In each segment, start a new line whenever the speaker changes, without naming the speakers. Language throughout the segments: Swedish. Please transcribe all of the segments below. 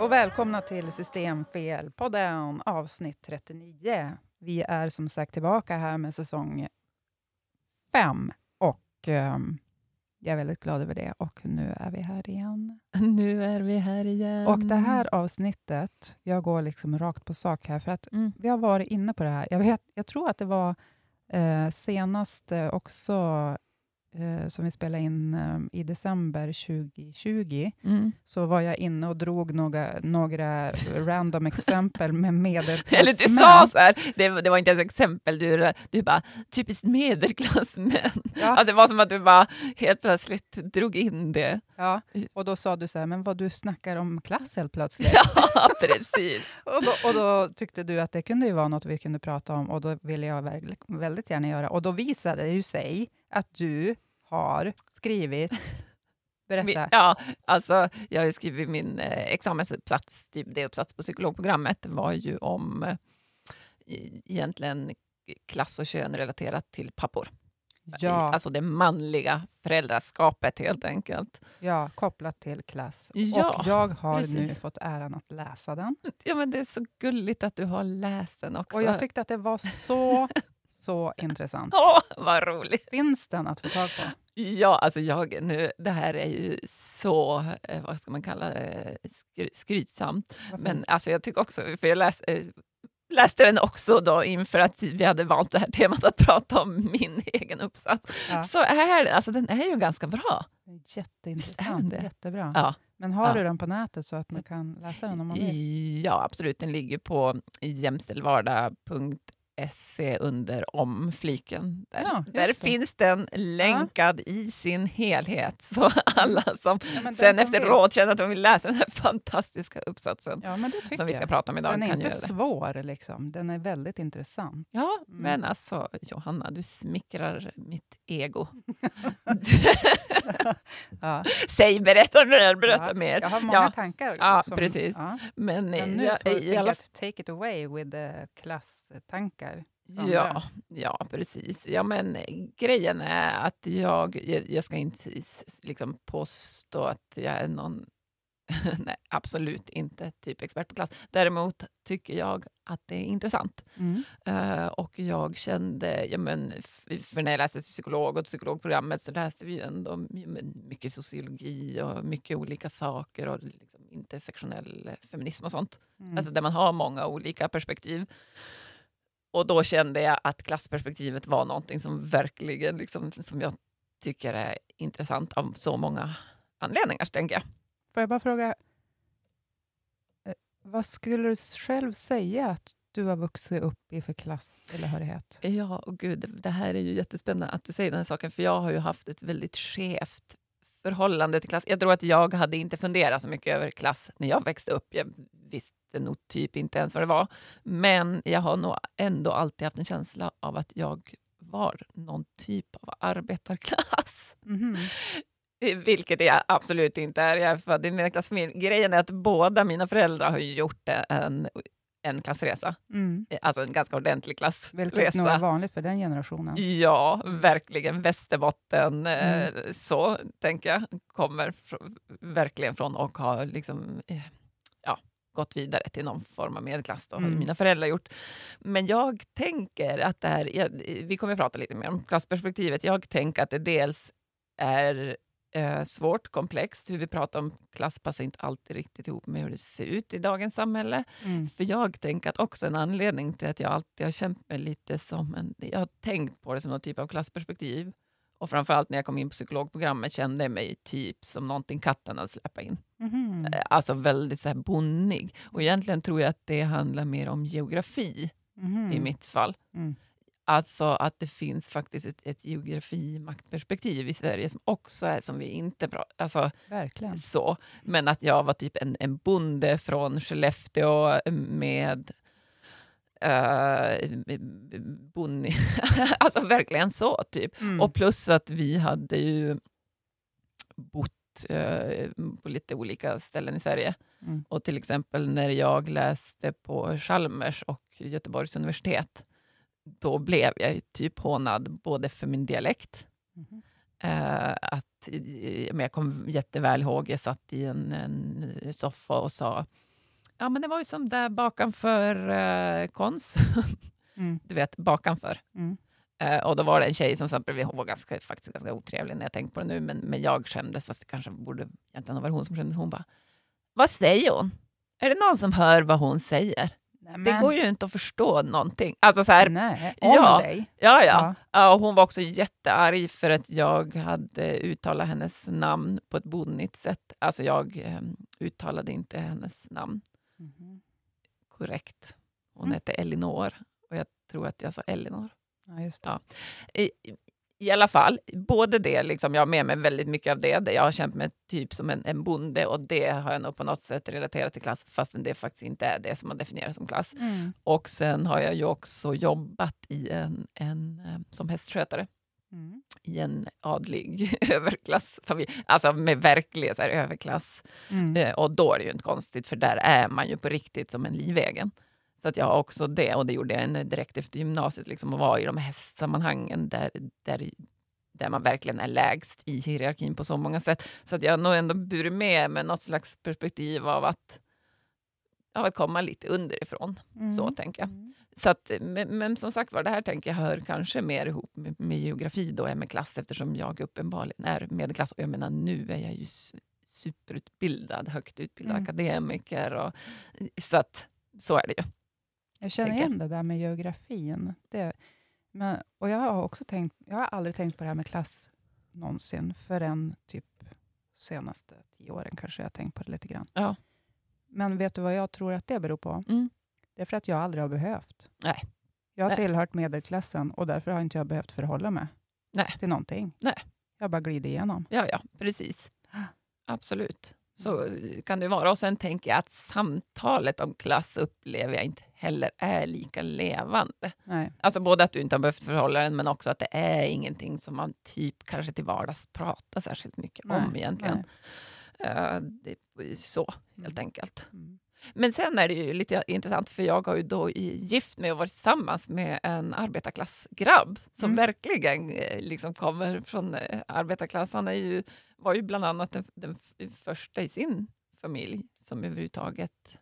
och välkomna till Systemfelpodden, avsnitt 39. Vi är som sagt tillbaka här med säsong 5 och um, jag är väldigt glad över det. Och nu är vi här igen.
Nu är vi här igen. Och det här
avsnittet, jag går liksom rakt på sak här, för att mm. vi har varit inne på det här. Jag, vet, jag tror att det var eh, senast eh, också eh, som vi spelade in eh, i december 2020, mm. så var jag inne och drog några, några random exempel med medelklassmän. Eller du sa så
här, det, det, var inte ens exempel, du, du bara typiskt medelklassmän. Ja. Alltså, det var som att du bara helt plötsligt drog in det. Ja,
mm. och då sa du så här, men vad du snackar om klass helt plötsligt. Ja, precis. och, då, och, då, tyckte du att det kunde ju vara något vi kunde prata om och då ville jag väldigt gärna göra. Och då visade
det ju sig att du har skrivit Berätta. Ja, alltså, jag har skrivit min eh, examensuppsats, typ det uppsats på psykologprogrammet, var ju om eh, egentligen klass och kön relaterat till pappor. Ja. Alltså det manliga föräldraskapet helt enkelt.
Ja, kopplat till klass. Ja, och jag har precis. nu fått äran att läsa den.
Ja, men det är så gulligt att du har läst den också. Och jag tyckte
att det var så Så intressant. Åh,
vad roligt! Finns den att få tag på? Ja, alltså jag, nu, det här är ju så, eh, vad ska man kalla det, skrytsamt. Men alltså, jag tycker också, för jag läs, eh, läste den också då inför att vi hade valt det här temat att prata om min egen uppsats, ja. så är det, alltså den är ju ganska bra. Jätteintressant, jättebra. Ja. Men har ja. du den
på nätet så att man kan läsa den
om man vill? Ja, absolut. Den ligger på jämställdvardag.se se under om fliken. Där, ja, där finns den länkad ja. i sin helhet. Så alla som ja, sen efter råd känner att de vill läsa den här fantastiska uppsatsen som vi ska prata om idag. Den är inte svår, liksom. den är väldigt intressant. Ja, mm. men alltså Johanna, du smickrar mitt ego. Säg, berätta mer, berätta mer. Jag har många tankar. Ja, som, precis. Men, men, nu får du
take it away with the klass
påverkar Ja, ja precis. Ja, men eh, grejen är att jag, jag ska inte liksom påstå att jag är någon Nej, absolut inte typ expert på klass. Däremot tycker jag att det är intressant. Mm. Uh, och jag kände, ja, men, för när jag läste psykolog och psykologprogrammet så läste vi ändå mycket sociologi och mycket olika saker och liksom intersektionell feminism och sånt. Mm. Alltså där man har många olika perspektiv. Och då kände jag att klassperspektivet var någonting som verkligen liksom, som jag tycker är intressant av så många anledningar, tänker jag. Får jag bara fråga,
eh, vad skulle du själv säga
att du har vuxit upp i för
klasstillhörighet?
Ja, och gud, det här är ju jättespännande att du säger den saken, för jag har ju haft ett väldigt skevt förhållande till klass? Jag tror att jag hade inte funderat så mycket över klass när jag växte upp. Jag visste nog typ inte ens vad det var. Men jag har nog ändå alltid haft en känsla av att jag var någon typ av arbetarklass. Mm Vilket jag absolut inte är. Jag är född i medelklassfamilj. Grejen är att båda mina föräldrar har gjort en en klassresa. Mm. Eh, alltså en ganska ordentlig klassresa. Vilket nog är
vanligt för den generationen.
Ja, verkligen. Västerbotten, eh, mm. eh, så tänker jag, kommer från, verkligen från och har liksom, eh, ja, gått vidare till någon form av medelklass. Då, mm. mina föräldrar gjort. Men jag tänker att det här, jag, vi kommer att prata lite mer om klassperspektivet. Jag tänker att det dels är eh, svårt, komplext. Hur vi pratar om klass passar inte alltid riktigt ihop med hur det ser ut i dagens samhälle. Mm. För jag tänker att också en anledning till att jag alltid har känt mig lite som en... Jag har tänkt på det som någon typ av klassperspektiv. Och framförallt när jag kom in på psykologprogrammet kände jag mig typ som någonting katten hade släpat in. Mm. Alltså väldigt så här bonnig. Och egentligen tror jag att det handlar mer om geografi mm. i mitt fall. Mm. Alltså att det finns faktiskt ett, ett geografimaktperspektiv i Sverige som också är som vi inte pratar alltså, Verkligen. Så. Men att jag var typ en, en bonde från Skellefteå med Uh, eh, Bonnie. alltså verkligen så, typ. Mm. Och plus att vi hade ju bott uh, på lite olika ställen i Sverige. Mm. Och till exempel när jag läste på Chalmers och Göteborgs universitet då blev jag typ hånad både för min dialekt, mm. att, men jag kommer jätteväl ihåg, jag satt i en, en soffa och sa Ja, men det var ju som där bakanför eh, Konsum. Mm. Du vet, bakanför. Mm. Eh, och då var det en tjej som satt Hon var ganska, faktiskt ganska otrevlig när jag tänker på det nu, men, men jag skämdes, fast det kanske borde egentligen ha varit hon som skämdes. Hon bara, vad säger hon? Är det någon som hör vad hon säger? Nämen. Det går ju inte att förstå någonting. Alltså så här, Nej, ja, dig. Ja, ja. ja. hon var också jättearg för att jag hade uttalat hennes namn på ett bonnigt sätt. Alltså jag eh, uttalade inte hennes namn mm. korrekt. Hon mm. hette Elinor och jag tror att jag sa Elinor. Ja, just det. Ja i alla fall, både det, liksom, jag har med mig väldigt mycket av det, där jag har känt mig typ som en, en bonde och det har jag nog på något sätt relaterat till klass, fastän det faktiskt inte är det som man definierar som klass. Mm. Och sen har jag ju också jobbat i en, en, eh, som hästskötare. Mm. i en adlig överklassfamilj, alltså med verklig så här, överklass. Mm. Eh, och då är det ju inte konstigt, för där är man ju på riktigt som en livegen. Så att jag har också det och det gjorde jag direkt efter gymnasiet. Liksom, och var i de hästsammanhangen där, där, där man verkligen är lägst i hierarkin på så många sätt. Så att jag har nog ändå burit med mig något slags perspektiv av att, av att komma lite underifrån. Mm. Så tänker jag. Mm. Så att, men, men, som sagt var, det här tänker jag hör kanske mer ihop med, med geografi då än med klass eftersom jag uppenbarligen är medelklass. Och jag menar nu är jag ju superutbildad, högt utbildad mm. akademiker. Och, så att, så är det ju.
Jag känner igen det där med geografin. Det, men, och jag har också tänkt, jag har aldrig tänkt på det här med klass någonsin, förrän typ senaste tio åren kanske jag har tänkt på det lite grann. Ja. Men vet du vad jag tror att det beror på? Mm. Det är för att jag aldrig har behövt. Nej. Jag har Nej. tillhört medelklassen och därför har inte jag behövt förhålla mig Nej. till någonting. Nej. Jag bara glider igenom.
Ja, ja, precis. Absolut. Så kan det vara. Och sen tänker jag att samtalet om klass upplever jag inte heller är lika levande. Nej. Alltså både att du inte har behövt förhålla den men också att det är ingenting som man typ kanske till vardags pratar särskilt mycket Nej. om egentligen. Uh, det är så helt mm. enkelt. Mm. Men sen är det ju lite intressant för jag har ju då gift mig och varit tillsammans med en arbetarklassgrabb som mm. verkligen eh, liksom kommer från eh, arbetarklass. Han är ju, var ju bland annat den, den första i sin familj som överhuvudtaget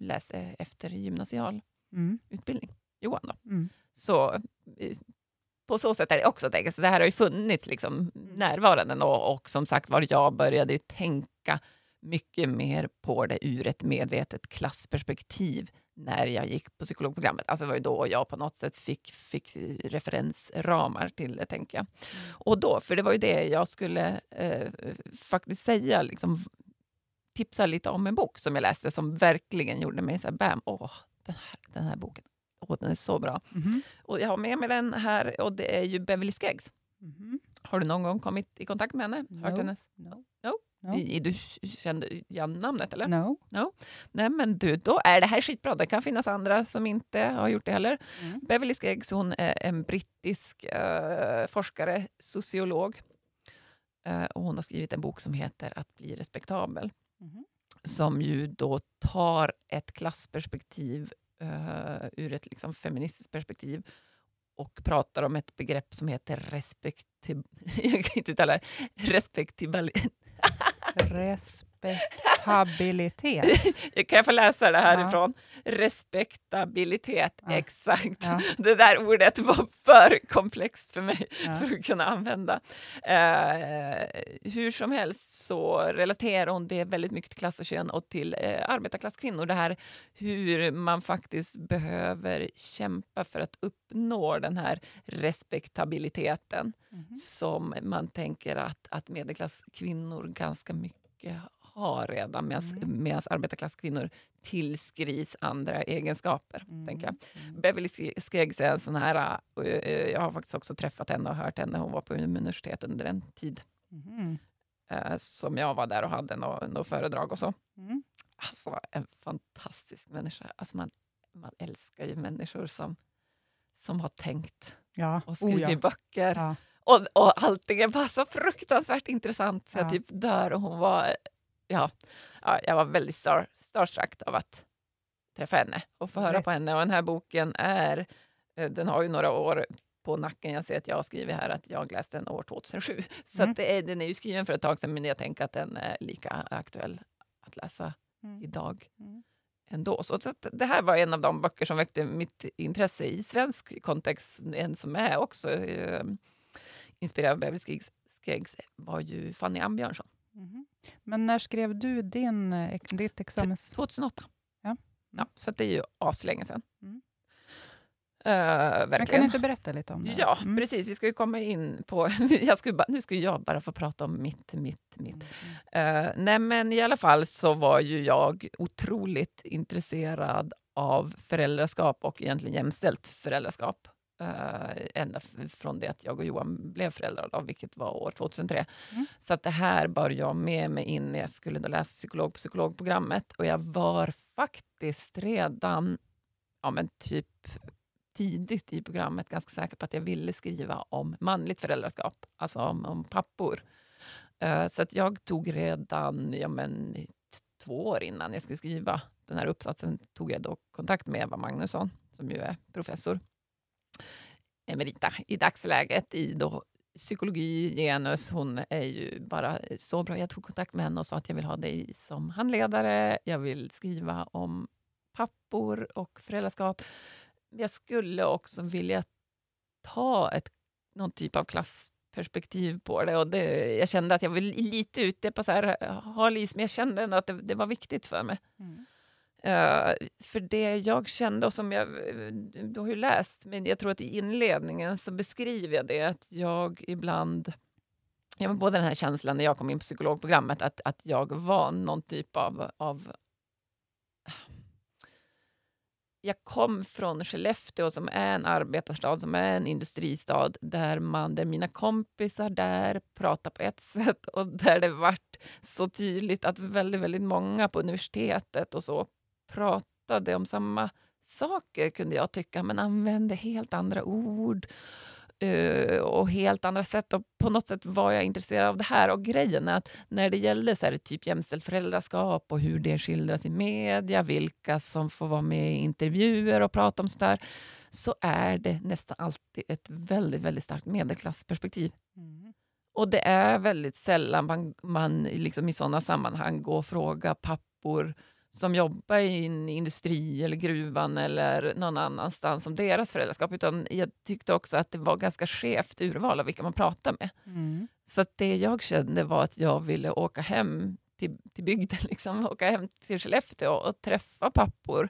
läsa eh, efter gymnasial mm. utbildning, Johan då. Mm. Så eh, på så sätt är det också tänkt, så det här har ju funnits liksom närvarande och, och som sagt var, jag började ju tänka mycket mer på det ur ett medvetet klassperspektiv när jag gick på psykologprogrammet. Alltså det var ju då jag på något sätt fick, fick referensramar till det, tänker jag. Mm. Och då, för det var ju det jag skulle eh, faktiskt säga, liksom, tipsa lite om en bok som jag läste som verkligen gjorde mig så här, bam, åh, den här, den här boken, åh, den är så bra. Mm. Och jag har med mig den här och det är ju Beverly Skeggs. Mm. Har du någon gång kommit i kontakt med henne? No. Hört hennes? No. no. No. du kände igen namnet eller? No. no. Nej men du, då är det här skitbra. Det kan finnas andra som inte har gjort det heller. Mm. Beverly Skeggs, hon är en brittisk uh, forskare, sociolog. Uh, och hon har skrivit en bok som heter Att bli respektabel. Mm-hmm. Som ju då tar ett klassperspektiv uh, ur ett liksom feministiskt perspektiv och pratar om ett begrepp som heter respektiv... Jag kan inte uttala det. Respektibil... Res Respektabilitet. kan jag få läsa det härifrån? Ja. Respektabilitet, ja. exakt. Ja. Det där ordet var för komplext för mig för att kunna använda. Eh, hur som helst så relaterar hon det väldigt mycket till klass och kön och till eh, arbetarklasskvinnor. Det här hur man faktiskt behöver kämpa för att uppnå den här respektabiliteten mm. som man tänker att, att medelklasskvinnor ganska mycket har redan medan mm. arbetarklasskvinnor tillskrivs andra egenskaper. Mm. Tänker jag. Mm. Beverly Skeggs är en sån här, äh, äh, jag har faktiskt också träffat henne och hört henne, hon var på universitet under en tid. Mm. Som jag var där och hade något nå föredrag och så. Mm. Alltså en fantastisk människa. Alltså man, man älskar ju människor som, som har tänkt ja. och skrivit oh, ja. böcker. Ja. Och, och allting är bara så fruktansvärt intressant så jag typ dör. Och hon var ja, jag var väldigt star, starstruck av att träffa henne och få höra Rätt. på henne. Och den här boken är, eh, den har ju några år på nacken. Jag ser att jag har skrivit här att jag läste den år 2007. Så mm. det är, den är ju skriven för ett tag sedan, men jag tänker att den är lika aktuell att läsa mm. idag mm. ändå. Så, så det här var en av de böcker som väckte mitt intresse i svensk kontext. En som är också eh, inspirerad av Beverly Skeggs, Skeggs var ju Fanny Ambjörnsson.
Mm-hmm. Men när skrev du din, eh, ditt examens... 2008. Ja. ja
mm. så det är ju aslänge sedan. Mm. Uh, Men kan du inte berätta lite om det? Ja, mm. precis. Vi ska ju komma in på... jag skulle bara, nu ska jag bara få prata om mitt, mitt, mitt. Mm. Uh, nej, men i alla fall så var ju jag otroligt intresserad av föräldraskap och egentligen jämställt föräldraskap. Uh, ända från det att jag och Johan blev föräldrar, då, vilket var år 2003. Mm. Så att det här bar jag med mig in när jag skulle då läsa psykolog på psykologprogrammet. Och jag var faktiskt redan ja, men typ tidigt i programmet ganska säker på att jag ville skriva om manligt föräldraskap, alltså om, om pappor. Uh, så att jag tog redan ja, men, två år innan jag skulle skriva den här uppsatsen tog jag då kontakt med Eva Magnusson, som ju är professor Emerita eh, i dagsläget i då psykologi, genus. Hon är ju bara eh, så bra. Jag tog kontakt med henne och sa att jag vill ha dig som handledare. Jag vill skriva om pappor och föräldraskap. Jag skulle också vilja ta ett, någon typ av klassperspektiv på det. Och det, Jag kände att jag var lite ute på så här, eh, halis, men jag kände ändå att det, det var viktigt för mig. Mm. Eh, för det jag kände, och som jag, eh, du har ju läst, men jag tror att i inledningen så beskriver jag det, att jag ibland... Ja, både den här känslan när jag kom in på psykologprogrammet, att, att jag var någon typ av, av... Jag kom från Skellefteå som är en arbetarstad, som är en industristad, där, man, där mina kompisar där pratar på ett sätt och där det vart så tydligt att väldigt, väldigt många på universitetet och så pratade om samma saker kunde jag tycka, men använde helt andra ord eh, och helt andra sätt. Och på något sätt var jag intresserad av det här. Och grejen är att när det gällde så här, typ jämställt föräldraskap och hur det skildras i media, vilka som får vara med i intervjuer och prata om sånt där, så är det nästan alltid ett väldigt, väldigt starkt medelklassperspektiv. Mm. Och det är väldigt sällan man, man liksom i sådana sammanhang går och frågar pappor som jobbar i en industri eller gruvan eller någon annanstans om deras föräldraskap, utan jag tyckte också att det var ganska skevt urval av vilka man pratade med. Mm. Så det jag kände var att jag ville åka hem till, till bygden, liksom, åka hem till Skellefteå och träffa pappor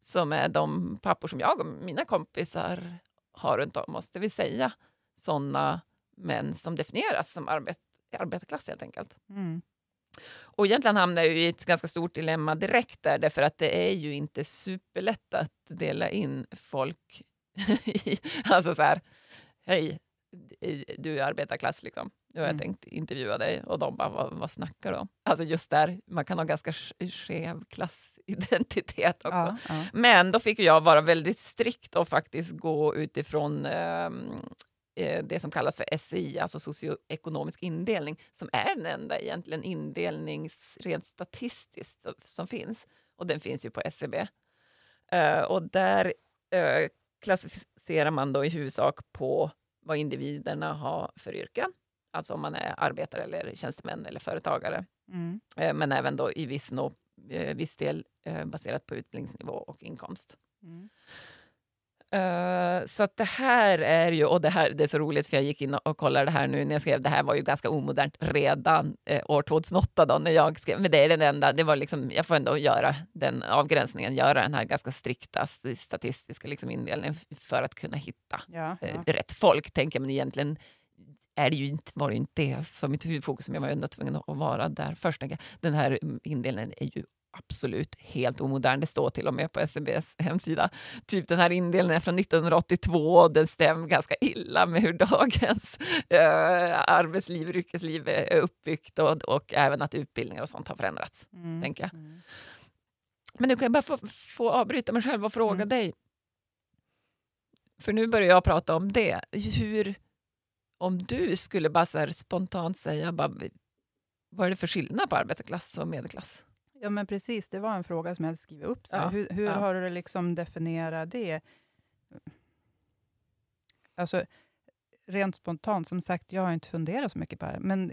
som är de pappor som jag och mina kompisar har runt om oss, det vill säga sådana män som definieras som arbet, arbetarklass helt enkelt. Mm. Och egentligen hamnar jag i ett ganska stort dilemma direkt där, därför att det är ju inte superlätt att dela in folk i, alltså så här, hej, du är arbetarklass liksom. Nu har jag mm. tänkt intervjua dig och de bara, vad, vad snackar du om? Alltså just där, man kan ha ganska skev klassidentitet också. Ja, ja. Men då fick jag vara väldigt strikt och faktiskt gå utifrån eh, Eh, det som kallas för SI, alltså socioekonomisk indelning, som är den enda egentligen indelning rent statistiskt som finns. Och den finns ju på SCB. E eh, och där eh, klassificerar man då i huvudsak på vad individerna har för yrken. alltså om man är arbetare eller tjänstemän eller företagare. Mm. Men även då i viss, viss del baserat på utbildningsnivå och inkomst. Mm. Uh, så det här är ju, och det här det är så roligt för jag gick in och kollade det här nu när jag skrev, det här var ju ganska omodernt redan eh, år 2008 då när jag skrev, men det är den enda, det var liksom, jag får ändå göra den avgränsningen, göra den här ganska strikta statistiska liksom indelningen för att kunna hitta ja, ja. Eh, rätt folk, tänker jag, men egentligen är det ju inte, var det ju inte det som mitt huvudfokus, som jag var ändå tvungen att vara där först. Den här mm, indelningen är ju absolut helt omodern. Det står till och med på SCBs hemsida. Typ den här indelningen är från 1982 och den stämmer ganska illa med hur dagens eh, arbetsliv, yrkesliv eh, är uppbyggt och, och, även att utbildningar och sånt har förändrats. Mm. tänker jag. Mm. Men nu kan jag bara få, få avbryta mig själv och fråga mm. dig. För nu börjar jag prata om det. Hur, om du skulle bara spontant säga, bara, vad är det för skillnad på arbetarklass och medelklass?
Ja, men precis. Det var en fråga som jag hade skrivit upp. Så ja, Hur, hur ja. har du liksom definierat det? Alltså, rent spontant, som sagt, jag har inte funderat så mycket på det här. Men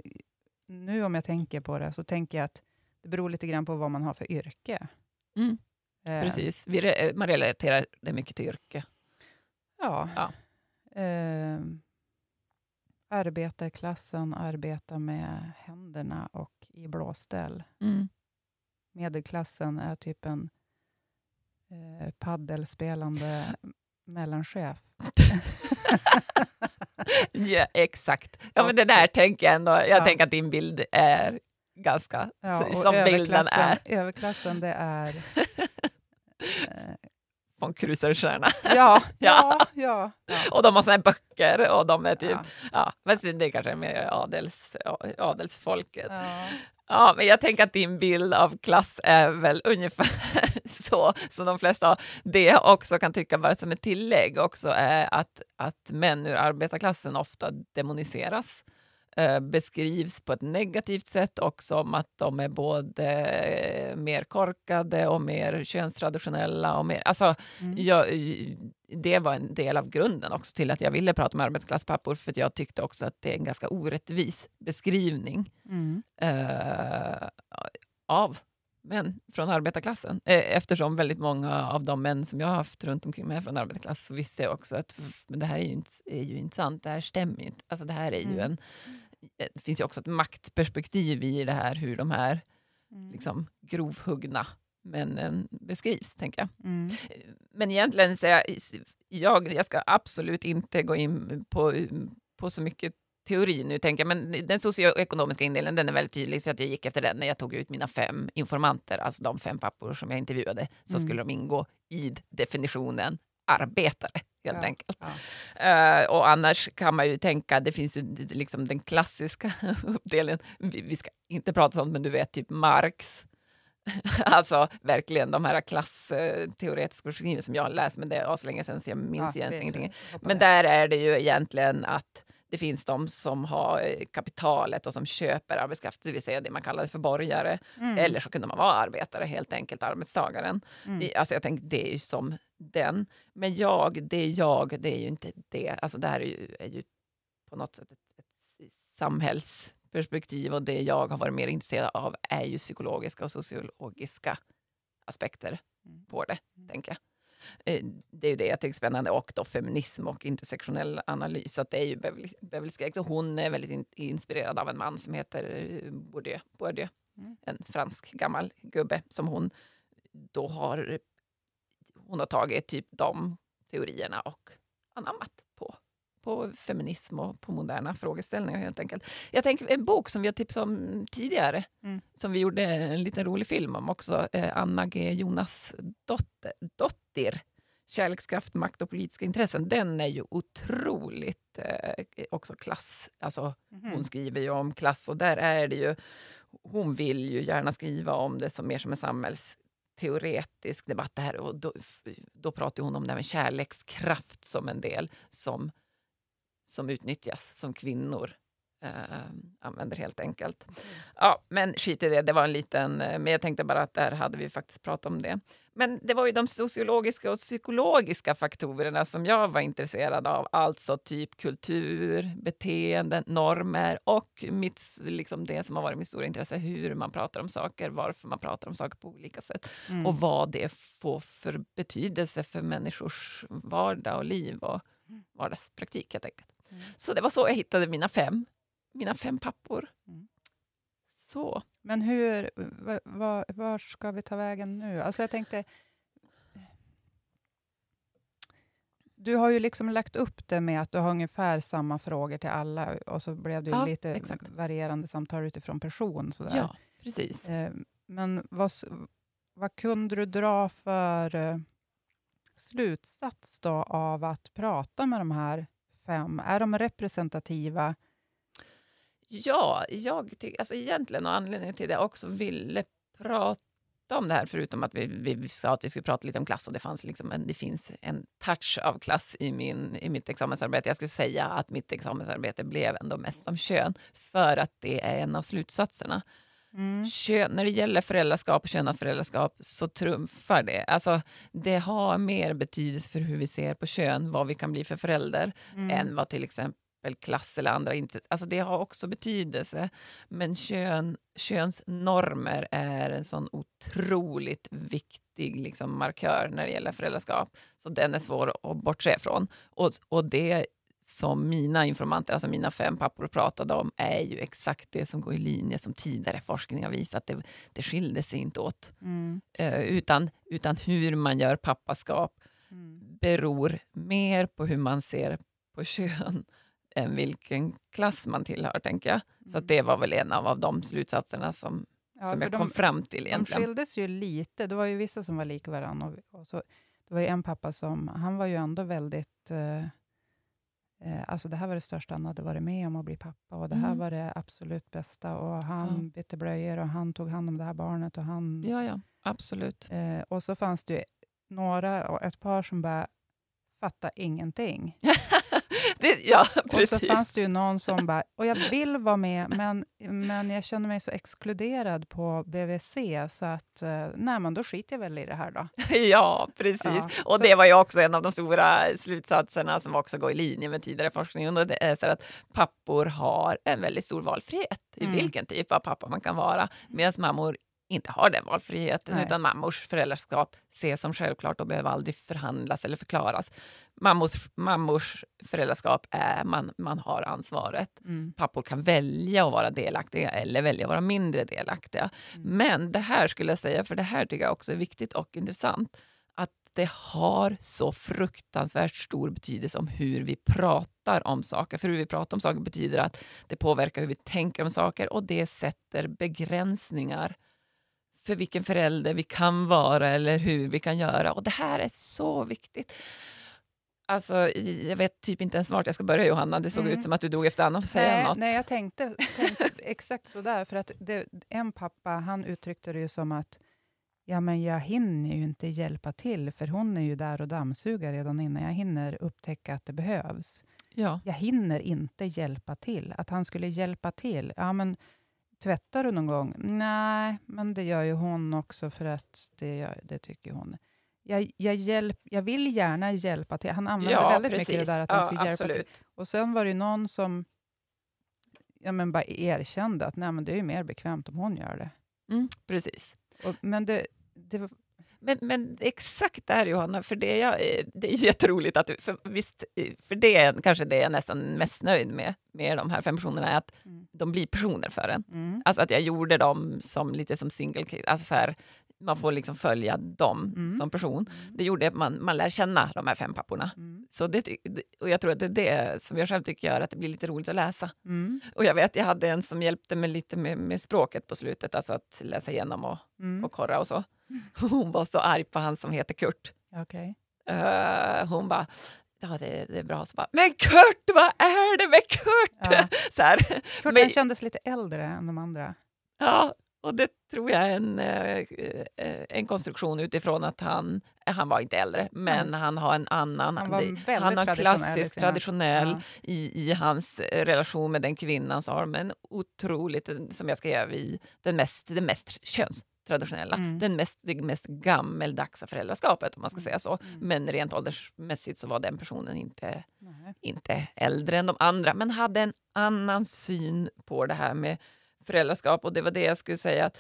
nu om jag tänker på det, så tänker jag att det beror lite grann på vad man har för yrke. Mm. Eh. Precis.
Vi, eh, man relaterar det
mycket till yrke. Ja. ja. Eh, arbetarklassen arbetar med händerna och i blåställ. Mm medelklassen är typ en eh, paddelspelande
mellanchef. ja, exakt. Ja, men det där typ. tänker jag ändå. Jag ja. tänker att din bild är ganska ja, som bilden är.
Överklassen, det är...
Eh, från Cruiserstjärna. Ja, ja, ja, ja, Och de har såna böcker och de är typ... Ja. ja men det är kanske mer adels, adelsfolket. Ja, men jag tänker att din bild av klass är väl ungefär så som de flesta har. Det jag också kan tycka, bara som ett tillägg, också är att, att män ur arbetarklassen ofta demoniseras. Eh, beskrivs på ett negativt sätt och som att de är både eh, mer korkade och mer könstraditionella. Och mer, alltså, mm. jag, det var en del av grunden också till att jag ville prata med arbetsklasspappor för jag tyckte också att det är en ganska orättvis beskrivning mm. eh, av män från arbetarklassen. Eh, eftersom väldigt många av de män som jag har haft runt omkring mig från arbetarklass så visste jag också att men det här är ju inte, är ju inte sant, det här stämmer ju inte. Alltså det här är ju mm. en, Eh, det finns ju också ett maktperspektiv i det här, hur de här mm. liksom, grovhuggna männen beskrivs, tänker jag. Mm. Eh, men egentligen, så jag, jag, jag, ska absolut inte gå in på, um, på så mycket teori nu, tänker jag, men den socioekonomiska indelningen den är väldigt tydlig, så att jag gick efter den när jag tog ut mina fem informanter, alltså de fem pappor som jag intervjuade, så mm. skulle de ingå i definitionen arbetare helt ja, enkelt. Ja. Uh, och annars kan man ju tänka, det finns ju liksom den klassiska uppdelningen, vi, vi, ska inte prata sånt, men du vet typ Marx, alltså verkligen de här klassteoretiska beskrivningarna som jag har läst, men det är så länge sedan så jag minns ja, egentligen ingenting. Men där är det ju egentligen att det finns de som har eh, kapitalet och som köper arbetskraft, det vill säga det man kallar för borgare. Mm. Eller så kunde man vara arbetare, helt enkelt arbetstagaren. Mm. Alltså jag tänkte, det är ju som den. Men jag, det är jag, det är ju inte det. Alltså det här är ju, är ju på något sätt ett, ett samhällsperspektiv och det jag har varit mer intresserad av är ju psykologiska och sociologiska aspekter mm. på det, mm. tänker jag. Eh, det är ju det jag tycker är spännande. Och då feminism och intersektionell analys. Så det är ju Beverly, Skeggs. Och hon är väldigt in, inspirerad av en man som heter eh, Bourdieu. Bourdieu. Mm. En fransk gammal gubbe som hon då har, hon har tagit typ de teorierna och anammat på på feminism och på moderna frågeställningar helt enkelt. Jag tänker en bok som vi har tipsat om tidigare, mm. som vi gjorde en liten rolig film om också, eh, Anna G Jonas dotter, dotter Kärlekskraft, makt och politiska intressen, den är ju otroligt eh, också klass. Alltså, mm. Hon skriver ju om klass och där är det ju, hon vill ju gärna skriva om det som mer som en samhälls teoretisk debatt. Det här, och då, då pratar hon om det här med kärlekskraft som en del som som utnyttjas, som kvinnor eh, använder helt enkelt. Mm. Ja, men skit i det, det var en liten... Eh, men jag tänkte bara att där hade vi faktiskt pratat om det. Men det var ju de sociologiska och psykologiska faktorerna som jag var intresserad av. Alltså typ kultur, beteenden, normer och mitt, liksom det som har varit mitt stora intresse, hur man pratar om saker, varför man pratar om saker på olika sätt mm. och vad det får för betydelse för människors vardag och liv och mm. vardagspraktik helt enkelt. Så det var så jag hittade mina fem, mina fem pappor. Mm. Så. Men hur,
var, var, ska vi ta vägen nu? Alltså jag tänkte... Du har ju liksom lagt upp det med att du har ungefär samma frågor till alla, och så blev det ja, lite exakt. varierande samtal utifrån person. Sådär. Ja, precis. Eh, men vad, vad kunde du dra för eh,
slutsats
då av att prata med de här fem, är de representativa?
Ja, jag tycker, alltså egentligen och anledningen till det jag också ville prata om det här, förutom att vi, vi, sa att vi skulle prata lite om klass och det, fanns liksom en, det finns en touch av klass i, min, i mitt examensarbete. Jag skulle säga att mitt examensarbete blev ändå mest om kön för att det är en av slutsatserna. Mm. när det gäller föräldraskap och könat föräldraskap så trumfar det. Alltså, det har mer betydelse för hur vi ser på kön, vad vi kan bli för förälder, mm. än vad till exempel klass eller andra inte... Alltså det har också betydelse. Men kön, könsnormer är en sån otroligt viktig liksom, markör när det gäller föräldraskap. Så den är svår att bortse ifrån. Och, och det som mina informanter, alltså mina fem pappor, pratade om är ju exakt det som går i linje som tidigare forskning har visat. Det, det skilde sig inte åt. Mm. Eh, utan, utan hur man gör pappaskap mm. beror mer på hur man ser på kön än vilken klass man tillhör, tänker jag. Mm. Så det var väl en av, av de slutsatserna som, ja, som jag de, kom fram till. Egentligen. De
skildes ju lite. Det var ju vissa som var lika varandra. Och, och så, det var ju en pappa som, han var ju ändå väldigt eh, Eh, alltså det här var det största han hade varit med om, att bli pappa, och det här mm. var det absolut bästa, och han ja. bytte blöjor, och han tog hand om det här barnet. Och han, ja, ja, absolut. Eh, och så fanns det några, ett par som bara fattade ingenting. Det, ja, precis. Och så fanns det ju någon som bara, och jag vill vara med, men, men jag känner mig så exkluderad på BVC, så att eh, nej, men då skiter jag väl i det här då.
Ja, precis. Ja, och så. det var ju också en av de stora slutsatserna som också går i linje med tidigare forskning, och det är så att pappor har en väldigt stor valfrihet i mm. vilken typ av pappa man kan vara, medan mammor inte har den valfriheten Nej. utan mammors föräldraskap ses som självklart och behöver aldrig förhandlas eller förklaras. Mammors, mammors föräldraskap är man, man har ansvaret. Mm. Pappor kan välja att vara delaktiga eller välja att vara mindre delaktiga. Mm. Men det här skulle jag säga, för det här tycker jag också är viktigt och intressant, att det har så fruktansvärt stor betydelse om hur vi pratar om saker. För hur vi pratar om saker betyder att det påverkar hur vi tänker om saker och det sätter begränsningar för vilken förälder vi kan vara eller hur vi kan göra. Och det här är så viktigt. Alltså, jag vet typ inte ens vart jag ska börja, Johanna. Det såg mm. ut som att du dog efter Anna. säga nej, något. nej,
jag tänkte, tänkte exakt sådär. För att det, en pappa han uttryckte det ju som att ja, men jag hinner ju inte hjälpa till, för hon är ju där och dammsugar redan innan jag hinner upptäcka att det behövs. Ja. Jag hinner inte hjälpa till. Att han skulle hjälpa till. Ja, men Tvättar du någon gång? Nej, men det gör ju hon också, för att det, gör, det tycker hon. Jag, jag, hjälp, jag vill gärna hjälpa till. Han använde ja, väldigt precis. mycket det där att ja, han skulle hjälpa absolut. till. Och sen var det ju någon som ja, men bara erkände att Nej, men det är ju mer bekvämt om hon gör det. Mm, precis. Och, men det,
det, men, men exakt där Johanna, för det, jag, eh, det är jätteroligt att du, för, visst, eh, för det kanske det jag nästan mest nöjd med, med de här fem personerna, är att mm. de blir personer för en. Mm. Alltså att jag gjorde dem som lite som single case, alltså så här, man får liksom följa dem mm. som person. Mm. Det gjorde att man, man lär känna de här fem papporna. Mm. Så det, och jag tror att det är det som jag själv tycker gör att det blir lite roligt att läsa. Mm. Och jag vet, jag hade en som hjälpte mig lite med, med språket på slutet, alltså att läsa igenom och, mm. och korra och så. Hon var så arg på han som heter Kurt. Okay. Uh, eh, hon bara, ja det, det, är bra. Så bara, men Kurt, vad är det med Kurt? Ja.
så här. Kurt men, kändes lite äldre än de andra. Ja, och det tror jag är
en, eh, en konstruktion utifrån att han, han var inte äldre, men mm. han har en annan, han, var han har klassisk traditionell ja. i, i hans eh, relation med den kvinnan så har de en otroligt, som jag ska i, den mest, det mest köns traditionella, mm. den mest, det mest gammeldagsa föräldraskapet om man ska mm. säga så. Mm. Men rent åldersmässigt så var den personen inte, inte äldre än de andra, men hade en annan syn på det här med föräldraskap och det var det jag skulle säga att,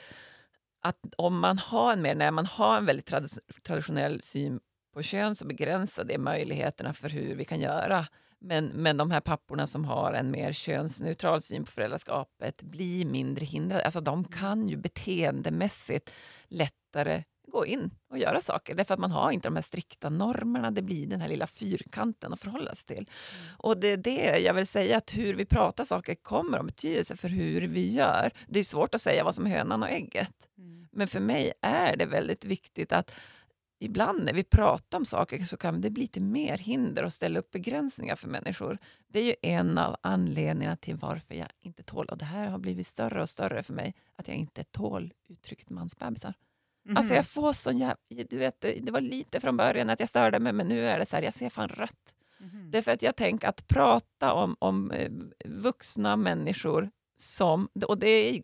att om man har en mer, när man har en väldigt trad traditionell syn på kön så begränsar det möjligheterna för hur vi kan göra men, men de här papporna som har en mer könsneutral syn på föräldraskapet blir mindre hindrade. Alltså de kan ju beteendemässigt lättare gå in och göra saker. Därför att man har inte de här strikta normerna. Det blir den här lilla fyrkanten att förhålla sig till. Mm. Och det är det jag vill säga, att hur vi pratar saker kommer att betydelse för hur vi gör. Det är svårt att säga vad som är hönan och ägget. Mm. Men för mig är det väldigt viktigt att ibland när vi pratar om saker så kan det bli lite mer hinder och ställa upp begränsningar för människor. Det är ju en av anledningarna till varför jag inte tål, och det här har blivit större och större för mig, att jag inte tål uttrycket mansbebisar. Mm. Alltså jag får sån jävla, du vet, det var lite från början att jag störde mig, men nu är det så här, jag ser fan rött. Mm. Därför att jag tänker att prata om, om eh, vuxna människor som, och det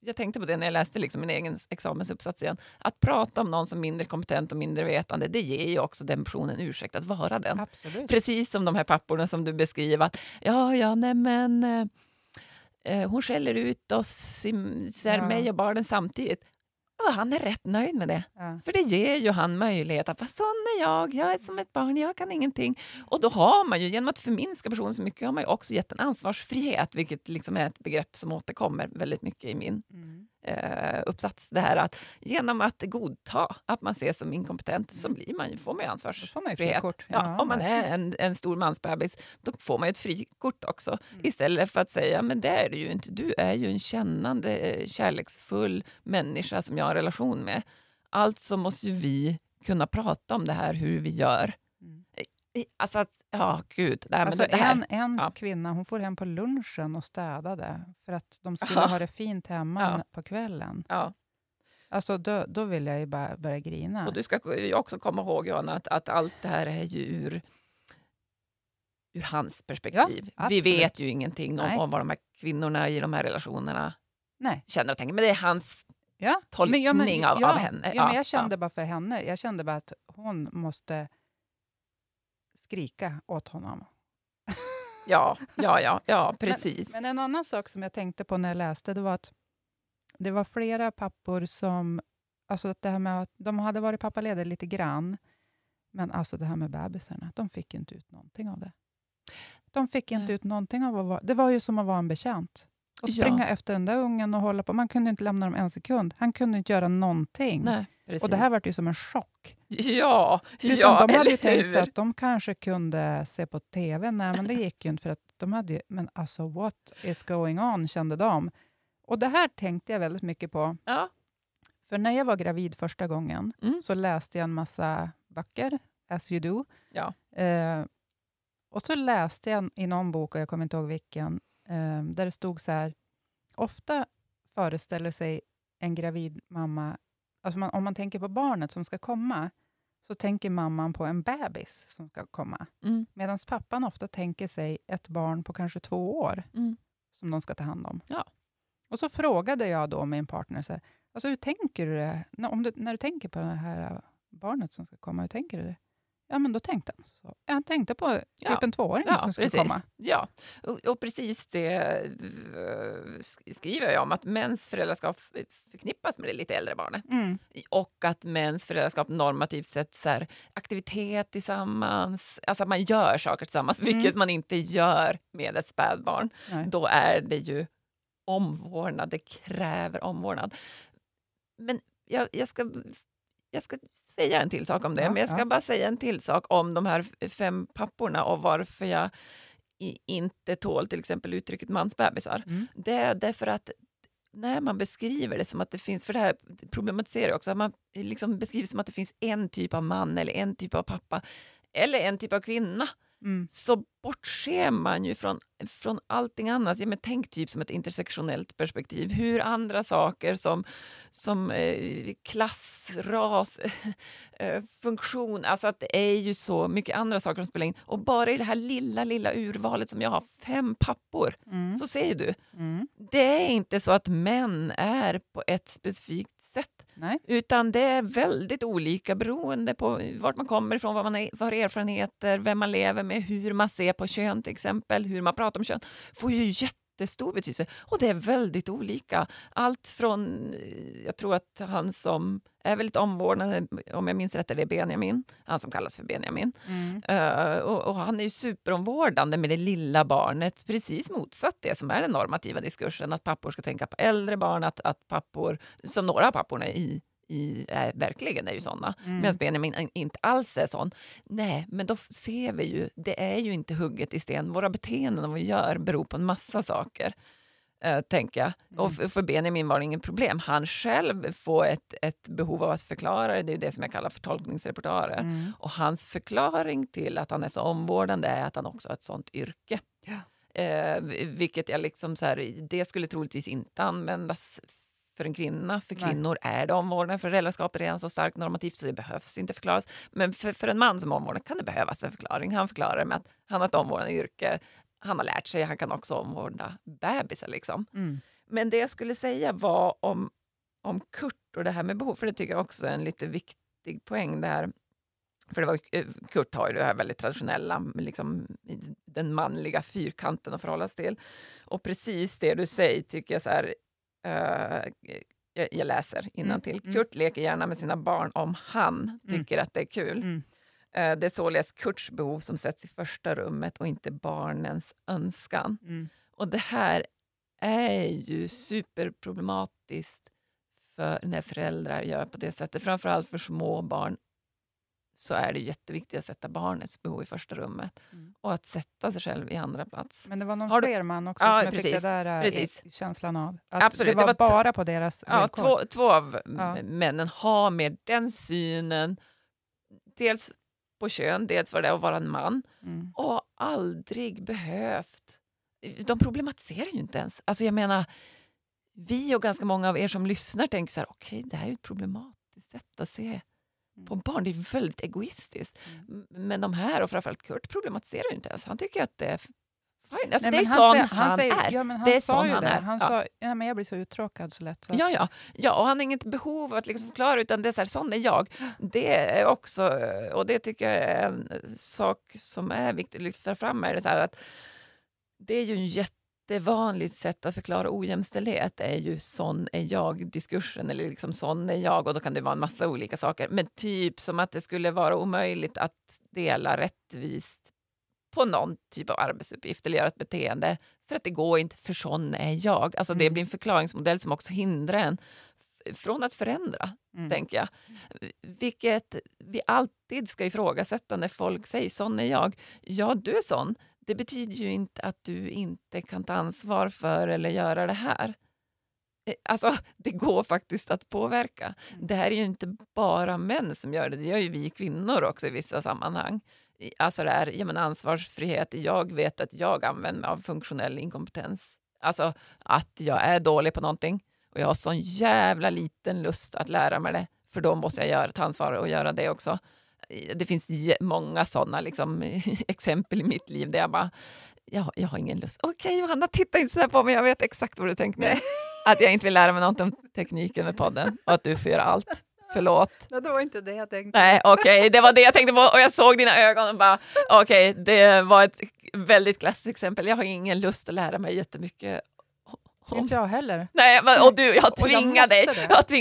jag tänkte på det när jag läste liksom min egen examensuppsats igen, att prata om någon som mindre kompetent och mindre vetande, det ger ju också den personen ursäkt att vara den. Absolut. Precis som de här papporna som du beskriver, att ja, ja, nej men eh, eh hon skäller ut oss, ser ja. mig och barnen samtidigt. Och han är rätt nöjd med det. Ja. För det ger ju han möjlighet att vara sån är jag, jag är som ett barn, jag kan ingenting. Och då har man ju, genom att förminska personen så mycket, har man ju också gett en ansvarsfrihet, vilket liksom är ett begrepp som återkommer väldigt mycket i min mm eh, uppsats. Det här att genom att godta att man ses som inkompetent så blir man, får man ju ansvarsfrihet. Man ju ja, om man är en, en stor mansbebis, då får man ju ett frikort också. Mm. Istället för att säga, men det är du ju inte. Du är ju en kännande, eh, kärleksfull människa som jag har en relation med. Alltså måste ju vi kunna prata om det här, hur vi gör Alltså att, ja gud. Nej, alltså det, det en,
en ja. kvinna hon får hem på lunchen och städade för att de skulle ja. ha det fint hemma ja. på kvällen. Ja. Alltså då, då vill jag ju bara börja grina. Och du
ska också komma ihåg Johanna, att, att allt det här är ju ur, ur hans perspektiv. Vi vet ju ingenting om, om, vad de här kvinnorna i de här relationerna Nej. känner och tänker. Men det är hans tolkning men, men, av, av, henne. Ja, men jag kände
bara för henne. Jag kände bara att hon måste skrika åt honom.
Ja, ja, ja, ja precis. Men, men,
en annan sak som jag tänkte på när jag läste, det var att det var flera pappor som... Alltså att det här med att de hade varit pappalediga lite grann, men alltså det här med bebisarna, de fick inte ut någonting av det. De fick inte mm. ut någonting av att vara... Det var ju som att vara en betjänt. Och springa ja. efter den där ungen och hålla på. Man kunde inte lämna dem en sekund. Han kunde inte göra någonting. Nej, och det här var ju som en chock. Ja, ja De hade ju tänkt sig att de kanske kunde se på TV. Nej, men det gick ju inte. För att de hade ju, men alltså what is going on, kände de. Och det här tänkte jag väldigt mycket på. Ja. För när jag var gravid första gången mm. så läste jag en massa böcker, as you do. Ja. Eh, och så läste jag i någon bok, och jag kommer inte ihåg vilken, Ehm, där det stod så här, ofta föreställer sig en gravid mamma, alltså man, om man tänker på barnet som ska komma, så tänker mamman på en bebis som ska komma. Mm. Medan pappan ofta tänker sig ett barn på kanske två år, mm. som de ska ta hand om. Ja. Och så frågade jag då min partner, så här, alltså, hur tänker du det? När, om du, när du tänker på det här barnet som ska komma, hur tänker du det? ja men då tänkte han så. Han tänkte på typ ja. en tvååring ja, som skulle precis. komma.
Ja, och, och precis det eh, skriver jag om, att mäns föräldraskap förknippas med det lite äldre barnet. Mm. Och att mäns föräldraskap normativt sett så här, aktivitet tillsammans, alltså att man gör saker tillsammans, mm. vilket man inte gör med ett spädbarn. Nej. Då är det ju omvårdnad, det kräver omvårdnad. Men jag, jag ska jag ska säga en till sak om det, ja, men jag ska ja. bara säga en till sak om de här fem papporna och varför jag inte tål till exempel uttrycket mansbebisar. Mm. Det är därför att när man beskriver det som att det finns, för det här problematiserar också, att man liksom beskriver som att det finns en typ av man eller en typ av pappa eller en typ av kvinna. Mm. så bortser man ju från, från allting annat. Ja, men tänk typ som ett intersektionellt perspektiv. Hur andra saker som, som eh, klass, ras, eh, funktion... Alltså att det är ju så mycket andra saker som spelar in. Och bara i det här lilla, lilla urvalet som jag har, fem pappor, mm. så ser ju du. Mm. Det är inte så att män är på ett specifikt sätt Nej. Utan det är väldigt olika beroende på vart man kommer ifrån, vad man har erfarenheter, vem man lever med, hur man ser på kön till exempel, hur man pratar om kön. får ju jätte jättestor betydelse. Och det är väldigt olika. Allt från, eh, jag tror att han som är väldigt omvårdande, om jag minns rätt är det Benjamin, han som kallas för Benjamin. Mm. Uh, och, och, han är ju superomvårdande med det lilla barnet, precis motsatt det som är den normativa diskursen, att pappor ska tänka på äldre barn, att, att pappor, som några av papporna i i, äh, verkligen är ju såna. Mm. Medan Benjamin inte alls är sån. Nej, men då ser vi ju, det är ju inte hugget i sten. Våra beteenden och vad vi gör beror på en massa saker. Uh, tänker jag. Mm. Och för, för Benjamin var det inget problem. Han själv får ett, ett behov av att förklara det. Det är det som jag kallar för tolkningsrepertoarer. Mm. Och hans förklaring till att han är så omvårdande är att han också har ett sånt yrke. Ja. Eh, vilket jag liksom så här, det skulle troligtvis inte användas för en kvinna. För kvinnor Nej. är det omvårdnad, för föräldraskap är redan så starkt normativt så det behövs inte förklaras. Men för, för en man som omvårdnad kan det behövas en förklaring. Han förklarar med att han har ett omvårdande yrke, han har lärt sig, han kan också omvårda bebisar. Liksom. Mm. Men det jag skulle säga var om, om Kurt och det här med behov, för det tycker jag också är en lite viktig poäng. Där. För det var, eh, Kurt har ju det här väldigt traditionella, liksom, den manliga fyrkanten att förhålla sig till. Och precis det du säger tycker jag så här, Eh, jag, jag läser mm, innantill. Mm. Kurt leker gärna med sina barn om han mm. tycker att det är kul. Mm. Eh, det är således Kurts behov som sätts i första rummet och inte barnens önskan. Mm. Och det här är ju superproblematiskt för när föräldrar gör på det sättet, framförallt för små barn så är det jätteviktigt att sätta barnets behov i första rummet mm. och att sätta sig själv i andra plats. Men det var någon Har fler man också ja, som precis, jag fick det där eh, precis. känslan av? Att Absolut, det var, det var bara på deras ja, villkor? Två, två av ja. männen har mer den synen, dels på kön, dels vad det är att vara en man, mm. och aldrig behövt... De problematiserar ju inte ens. Alltså jag menar, vi och ganska många av er som lyssnar tänker så här, okej, okay, det här är ju ett problematiskt sätt att se Mm. på barn. Det är väldigt egoistiskt. Mm. Men de här, och framförallt Kurt, problematiserar inte ens. Han tycker att det är fine. Alltså, Nej, det är sån han, är. han det är sa ju han det. Är. Han sa
ja, men jag blir så uttråkad så lätt. Så. Ja, ja,
ja, och han har inget behov av att liksom förklara, utan det är så här, sån är jag. Det är också, och det tycker jag är en sak som är viktig att lyfta fram, är det så här att det är ju en jätte jättevanligt sätt att förklara ojämställdhet är ju sån är jag-diskursen, eller liksom sån är jag, och då kan det vara en massa olika saker. Men typ som att det skulle vara omöjligt att dela rättvist på någon typ av arbetsuppgift eller göra ett beteende för att det går inte, för sån är jag. Alltså det mm. blir en förklaringsmodell som också hindrar en från att förändra, mm. tänker jag. Vilket vi alltid ska ifrågasätta när folk säger sån är jag. Ja, du är sån det betyder ju inte att du inte kan ta ansvar för eller göra det här. Eh, alltså, det går faktiskt att påverka. Mm. Det här är ju inte bara män som gör det, det gör ju vi kvinnor också i vissa sammanhang. Alltså det här, ja, men ansvarsfrihet, jag vet att jag använder mig av funktionell inkompetens. Alltså att jag är dålig på någonting och jag har sån jävla liten lust att lära mig det, för då måste jag göra, ta ansvar och göra det också det finns många sådana liksom, exempel i mitt liv där jag bara, jag, jag har ingen lust. Okej okay, Johanna, titta inte så här på mig, jag vet exakt vad du tänkte. nu. Att jag inte vill lära mig något om tekniken med podden och att du får göra allt. Förlåt. Nej, det var inte det jag tänkte. Nej, okej, okay, det var det jag tänkte på och jag såg dina ögon och bara okej, okay, det var ett väldigt klassiskt exempel. Jag har ingen lust att lära mig jättemycket
inte jag heller. Nej, men, och du, jag tvingar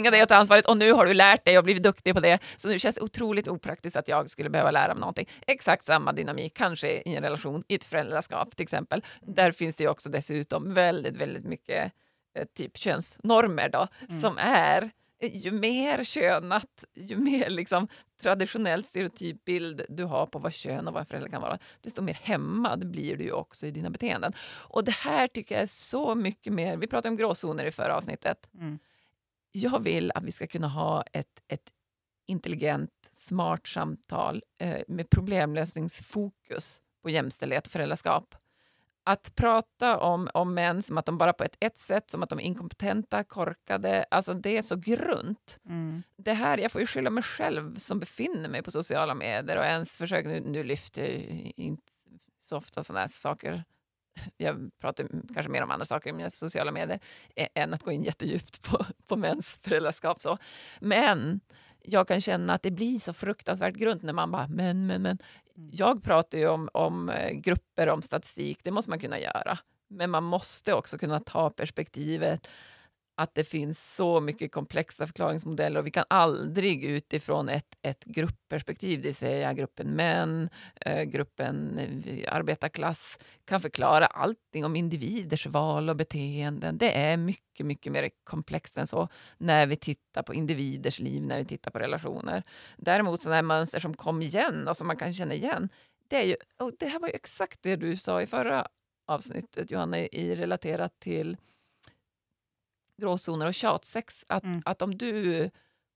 dig. dig att ta ansvaret och nu har du lärt dig och blivit duktig på det. Så nu känns det otroligt opraktiskt att jag skulle behöva lära mig någonting. Exakt samma dynamik, kanske i en relation, i ett föräldraskap till exempel. Där finns det ju också dessutom väldigt, väldigt mycket eh, typ könsnormer då, mm. som är ju mer könat, ju mer liksom traditionell stereotyp bild du har på vad kön och vad en kan vara, desto mer hämmad blir du också i dina beteenden. Och det här tycker jag är så mycket mer, vi pratade om gråzoner i förra avsnittet. Mm. Jag vill att vi ska kunna ha ett, ett intelligent, smart samtal eh, med problemlösningsfokus på jämställdhet och föräldraskap att prata om, om män som att de bara på ett, ett sätt, som att de är inkompetenta, korkade, alltså det är så grunt. Mm. Det här, jag får ju skylla mig själv som befinner mig på sociala medier och ens försöker, nu, nu lyfter jag inte så ofta sådana här saker, jag pratar kanske mer om andra saker i mina sociala medier, än att gå in jättedjupt på, på mäns föräldraskap. Så. Men jag kan känna att det blir så fruktansvärt grunt när man bara men, men, men. Mm. Jag pratar ju om, om eh, grupper, om statistik, det måste man kunna göra. Men man måste också kunna ta perspektivet att det finns så mycket komplexa förklaringsmodeller och vi kan aldrig utifrån ett, ett gruppperspektiv, det vill säga gruppen män, eh, gruppen eh, arbetarklass, kan förklara allting om individers val och beteenden. Det är mycket, mycket mer komplext än så när vi tittar på individers liv, när vi tittar på relationer. Däremot sådana här mönster som kom igen och som man kan känna igen, det är ju, och det här var ju exakt det du sa i förra avsnittet, Johanna, i relaterat till gråzoner och tjatsex. Att, mm. att om du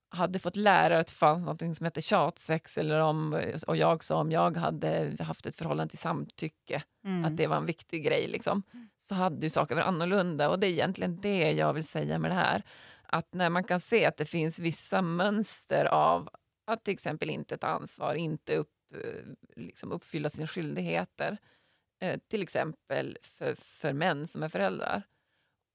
hade fått lära dig att det fanns något som hette tjatsex eller om, och jag sa om jag hade haft ett förhållande till samtycke, mm. att det var en viktig grej, liksom, så hade ju saker varit annorlunda. Och det är egentligen det jag vill säga med det här. Att när man kan se att det finns vissa mönster av att till exempel inte ta ansvar, inte upp, liksom uppfylla sina skyldigheter, eh, till exempel för, för män som är föräldrar,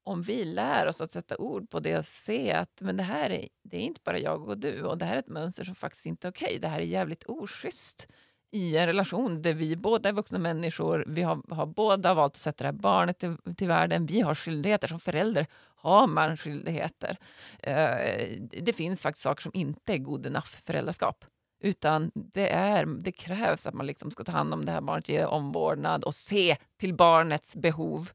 om vi lär oss att sätta ord på det och se att men det här är, det är inte bara jag och du och det här är ett mönster som faktiskt inte är okej. Okay. Det här är jävligt oschysst i en relation där vi båda är vuxna människor. Vi har, har båda valt att sätta det här barnet till, till världen. Vi har skyldigheter. Som förälder har man skyldigheter. Eh, det finns faktiskt saker som inte är good enough föräldraskap. Utan det, är, det krävs att man liksom ska ta hand om det här barnet, ge omvårdnad och se till barnets behov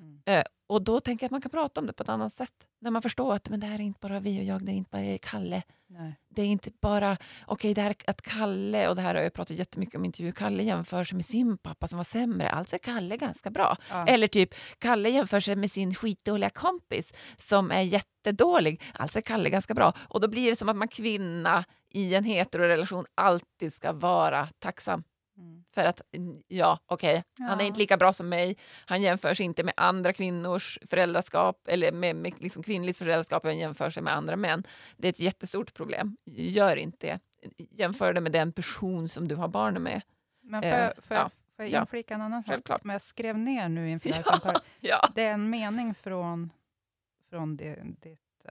Mm. Eh, och då tänker jag att man kan prata om det på ett annat sätt. När man förstår att men det här är inte bara vi och jag, det är inte bara Kalle. Nej. Det är inte bara, okej, okay, det här att Kalle, och det här har jag pratat jättemycket om i intervjuer, Kalle jämför sig med sin pappa som var sämre, alltså är Kalle ganska bra. Ja. Eller typ, Kalle jämför sig med sin skitdåliga kompis som är jättedålig, alltså är Kalle ganska bra. Och då blir det som att man kvinna i en heterorelation alltid ska vara tacksam. Mm. För att, ja, okej, okay. ja. han är inte lika bra som mig. Han jämförs inte med andra kvinnors föräldraskap eller med, med liksom kvinnligt föräldraskap, han jämför sig med andra män. Det är ett jättestort problem. Gör inte det. Jämför det med den person som du har barnen med. Men får eh, jag, får jag, får jag inflika en annan sak som jag skrev ner nu inför det här ja. samtalet?
Ja. Det är en mening från, från ditt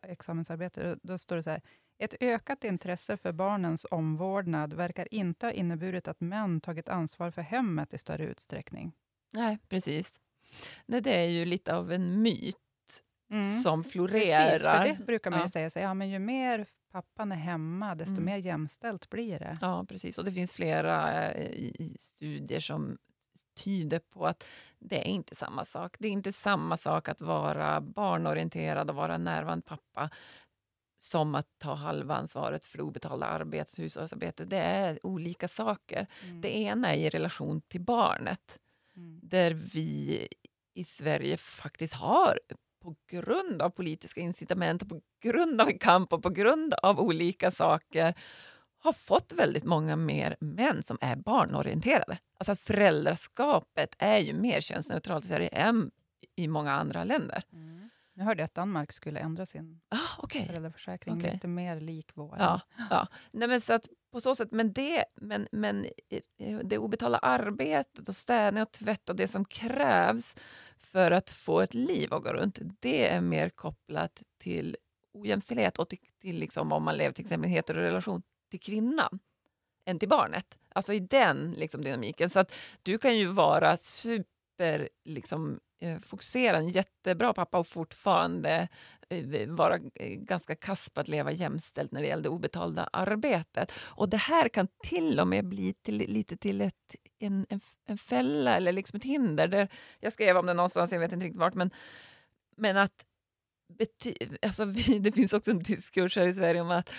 examensarbete. Då står det så här, ett ökat intresse för barnens omvårdnad verkar inte ha inneburit att män tagit ansvar för hemmet i större utsträckning.
Nej, precis. Nej, det är ju lite av en myt
mm. som florerar. Precis, för det brukar man ju ja. säga, så, ja, men ju mer
pappan är hemma, desto mm. mer jämställt blir det. Ja, precis. Och det finns flera eh, i, studier som tyder på att det är inte samma sak. Det är inte samma sak att vara barnorienterad och vara närvarande pappa som att ta halva ansvaret för obetalda arbets och hushållsarbete, det är olika saker. Mm. Det ena är i relation till barnet, mm. där vi i Sverige faktiskt har på grund av politiska incitament, på grund av kamp och på grund av olika saker har fått väldigt många mer män som är barnorienterade. Alltså att föräldraskapet är ju mer könsneutralt i Sverige än i många andra länder. Mm. Nu hörde jag att Danmark skulle ändra sin
ah, okay. föräldraförsäkring okay. lite mer lik vår. Ja,
ja. Nej, men så att på så sätt, men, det, men, men det obetalda arbetet och städning och tvätt och det som krävs för att få ett liv att gå runt, det är mer kopplat till ojämställdhet och till, till liksom, om man lever till exempel i relation till kvinnan än till barnet. Alltså i den liksom, dynamiken. Så att du kan ju vara super liksom, Eh, fokuserad, en jättebra pappa och fortfarande eh, vara eh, ganska kass på att leva jämställt när det gällde obetalda arbetet. Och det här kan till och med bli till, lite till ett, en, en, en fälla eller liksom ett hinder. Där, jag skrev om det någonstans, jag vet inte riktigt vart, men, men att bety, alltså vi, det finns också en diskurs här i Sverige om att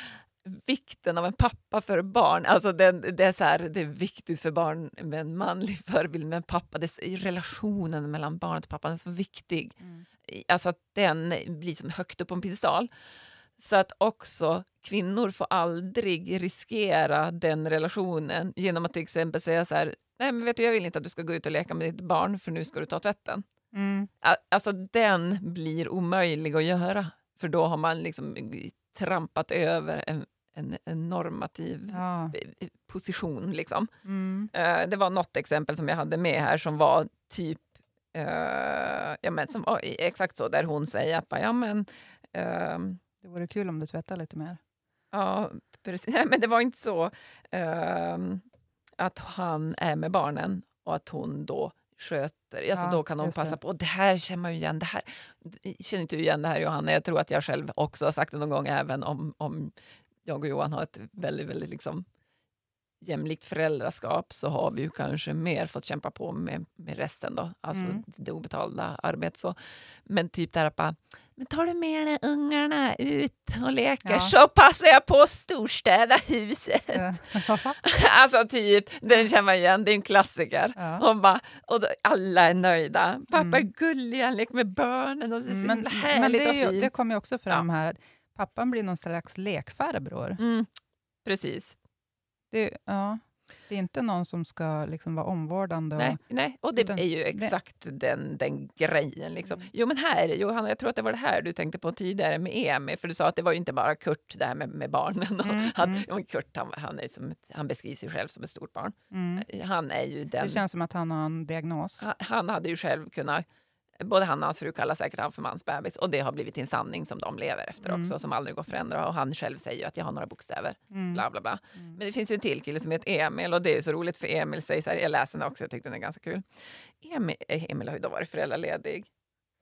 vikten av en pappa för barn. Alltså det, det, är så här, det är viktigt för barn med en manlig förebild, men pappa, det är, relationen mellan barnet och pappan är så viktig. Mm. Alltså att den blir som högt upp på en piedestal. Så att också kvinnor får aldrig riskera den relationen genom att till exempel säga så här, nej men vet du jag vill inte att du ska gå ut och leka med ditt barn för nu ska du ta tvätten. Mm. Alltså den blir omöjlig att göra för då har man liksom trampat över en, en, en normativ ja. Eh, position. Liksom. Mm. Uh, det var något exempel som jag hade med här som var typ uh, ja, men som var exakt så, där hon säger att ja, men, uh, det vore kul om du tvättade lite mer. Ja, precis. men det var inte så ehm, att han är med barnen och att hon då sköter, alltså ja, då kan hon passa det. på. Det här känner man ju igen, det här känner inte du igen det här Johanna? Jag tror att jag själv också har sagt det någon gång, även om, om jag och Johan har ett väldigt, väldigt liksom jämlikt föräldraskap så har vi ju kanske mer fått kämpa på med, med resten då, alltså mm. det obetalda arbetet. Men typ där bara, men tar du med dig ungarna ut och leker ja. så passar jag på att storstäda huset. Ja. alltså typ, den känner man igen, det är en klassiker. Ja. Hon bara, och då, alla är nöjda. Pappa mm. är gullig, han leker med barnen och det är så mm, men, härligt men det, är ju, och fint. Det
kom ju också fram här, Pappan blir någon slags lekfarbror. Mm, precis. Det, ja, det är inte någon som ska liksom vara omvårdande. Och, nej,
nej, och det utan, är ju exakt den, den grejen. Liksom. Mm. Jo, men här, Johanna, jag tror att det var det här du tänkte på tidigare med EMI, för du sa att det var ju inte bara Kurt där med, med barnen. Mm, att, mm. Ja, Kurt, han, han, är som, han beskrivs ju själv som ett stort barn. Mm. Han är ju den, det känns
som att han har en diagnos. Han,
han hade ju själv kunnat både han och hans fru kallar säkert han för mansbebis och det har blivit en sanning som de lever efter mm. också som aldrig går att förändra och han själv säger ju att jag har några bokstäver. Mm. Bla, bla, bla. Mm. Men det finns ju en till kille som heter Emil och det är ju så roligt för Emil säger så här, jag läser den också, jag tyckte den är ganska kul. Emil, eh, Emil har ju då varit föräldraledig.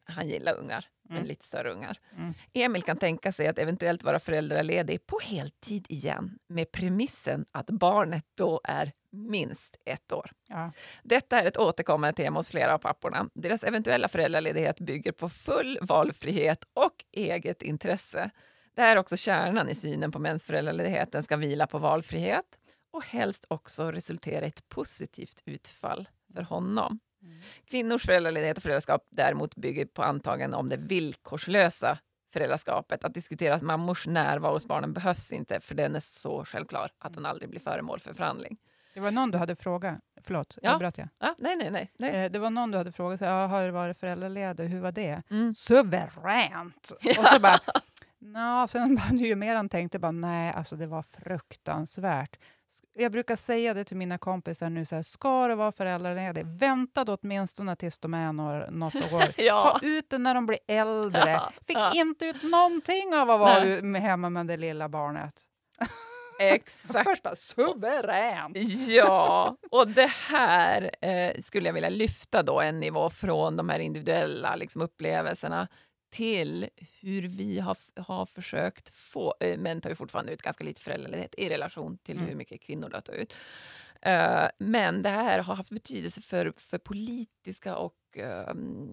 Han gillar ungar, men mm. lite större ungar. Mm. Emil kan tänka sig att eventuellt vara föräldraledig på heltid igen med premissen att barnet då är minst ett år. Ja. Detta är ett återkommande tema hos flera av papporna. Deras eventuella föräldraledighet bygger på full valfrihet och eget intresse. Det här är också kärnan i synen på mäns föräldraledighet. Den ska vila på valfrihet och helst också resultera i ett positivt utfall för honom. Mm. Kvinnors föräldraledighet och föräldraskap däremot bygger på antaganden om det villkorslösa föräldraskapet. Att diskutera mammors närvaro hos barnen behövs inte för den är så självklar att den aldrig blir föremål för förhandling.
Det var någon du hade frågat, förlåt, ja. bröt jag? Ja, nej, nej, nej. Eh, det var någon du hade frågat, så, ja, har du varit föräldraledig, hur var det? Mm. Suveränt! Ja. Och så bara, Nå, sen bara, ju mer han tänkte, bara, nej, alltså det var fruktansvärt. Jag brukar säga det till mina kompisar nu, så här, ska du vara föräldraledig, vänta då åtminstone tills de är några, något år. ja. Ta ut det när de blir äldre. Fick inte ut någonting av att vara hemma med det lilla barnet. Exakt. Första suveränt! Ja,
och det här eh, skulle jag vilja lyfta då en nivå från de här individuella liksom, upplevelserna till hur vi har, har försökt få... Eh, män tar ju fortfarande ut ganska lite föräldraledighet i relation till mm. hur mycket kvinnor tar ut. Eh, men det här har haft betydelse för, för politiska och uh,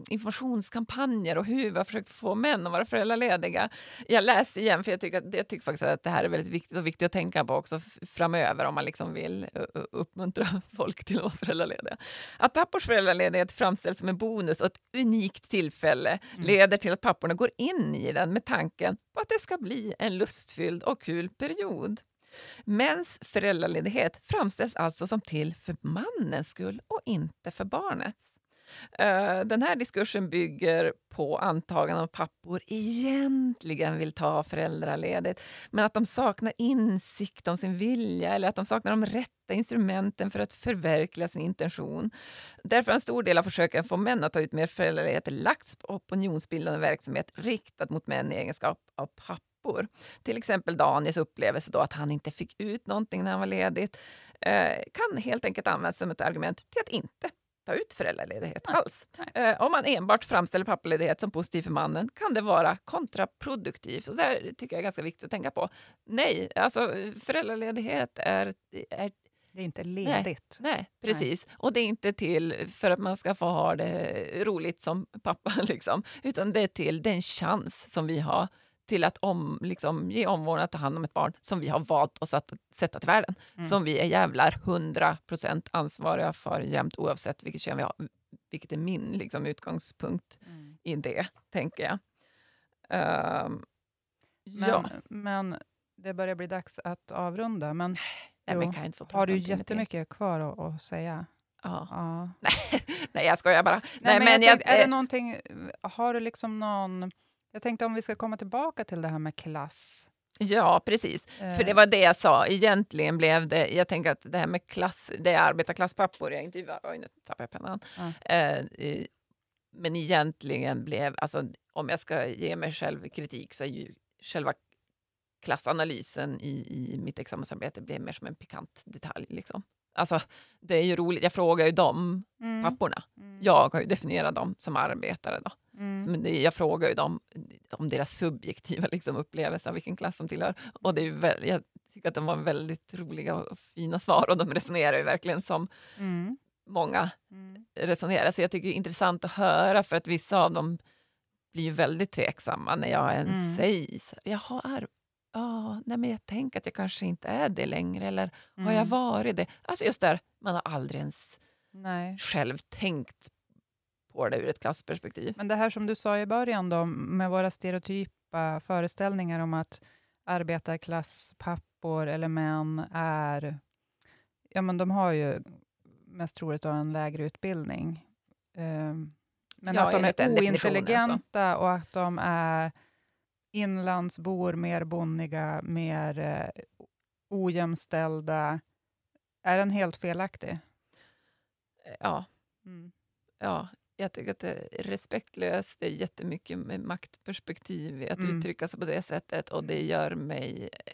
informationskampanjer och hur vi har försökt få män att vara föräldralediga. Jag läste igen, för jag tycker, att, jag tycker faktiskt att det här är väldigt viktigt och viktigt att tänka på också framöver om man liksom vill uppmuntra folk till att vara föräldralediga. Att pappors föräldraledighet framställs som en bonus och ett unikt tillfälle mm. leder till att papporna går in i den med tanken på att det ska bli en lustfylld och kul period. Mäns föräldraledighet framställs alltså som till för mannens skull och inte för barnets. Eh, den här diskursen bygger på antaganden om att pappor egentligen vill ta föräldraledigt men att de saknar insikt om sin vilja eller att de saknar de rätta instrumenten för att förverkliga sin intention. Därför har en stor del av försöken att få män att ta ut mer föräldraledighet lagts på opinionsbildande verksamhet riktad mot män i egenskap av pappor pappor. Till exempel Daniels upplevelse då att han inte fick ut någonting när han var ledigt eh, kan helt enkelt användas som ett argument till att inte ta ut föräldraledighet nej, alls. Nej. Eh, om man enbart framställer pappaledighet som positivt för mannen kan det vara kontraproduktivt. Och det tycker jag är ganska viktigt att tänka på. Nej, alltså föräldraledighet är, är det är inte ledigt. Nej, nej precis. Nej. Och det är inte till för att man ska få ha det roligt som pappa, liksom. utan det är till den chans som vi har till att om, liksom, ge omvårdnad, ta hand om ett barn som vi har valt oss att sätta till världen. Mm. Som vi är jävlar 100% ansvariga för jämt oavsett vilket kön vi har. Vilket är min liksom, utgångspunkt mm. i det, tänker jag. Um, men, ja. men det
börjar bli dags att avrunda. Men, Nej, jo, men kan inte få prata har du jättemycket
kvar att, att säga? Ja. ja. Nej, jag skojar bara. Nej, Nej men, jag jag tänkte, är det eh, någonting,
har du liksom någon jag tänkte om vi ska komma tillbaka till det här med klass.
Ja, precis. Eh. För det eh. var det jag sa. Egentligen blev det... Jag tänker att det här med klass... Det är arbetarklasspappor jag intervjuar. Oj, nu tappade jag pennan. Mm. Eh, men egentligen blev... Alltså, om jag ska ge mig själv kritik så är ju själva klassanalysen i, i mitt examensarbete blev mer som en pikant detalj. Liksom. Alltså, det är ju roligt, jag frågar ju de mm. papporna. Mm. Jag har ju definierat dem som arbetare. Då. Mm. Eh, jag frågar ju dem eh, om deras subjektiva liksom, upplevelse av vilken klass de tillhör. Och det är väl, jag tycker att de var väldigt roliga och fina svar och de resonerar ju verkligen som mm. många mm. resonerar. Så jag tycker det är intressant att höra för att vissa av dem blir väldigt tveksamma när jag ens mm. säger jaha, är, oh, nej men jag tänker att jag kanske inte är det längre eller har jag mm. varit det? Alltså just där, man har aldrig ens nej. själv tänkt på det ur ett klassperspektiv. Men det här som du sa i
början då, med våra stereotypa föreställningar om att arbetarklasspappor eller män är... Ja, men de har ju mest troligt en lägre utbildning. Ehm, men ja, att de är alltså. ointelligenta alltså. och att de är inlandsbor, mer bonniga, mer eh, ojämställda. Är den helt felaktig?
Ja. Mm. Ja, jag tycker att det är respektlöst, det är jättemycket med maktperspektiv att mm. uttrycka sig på det sättet och det gör mig eh,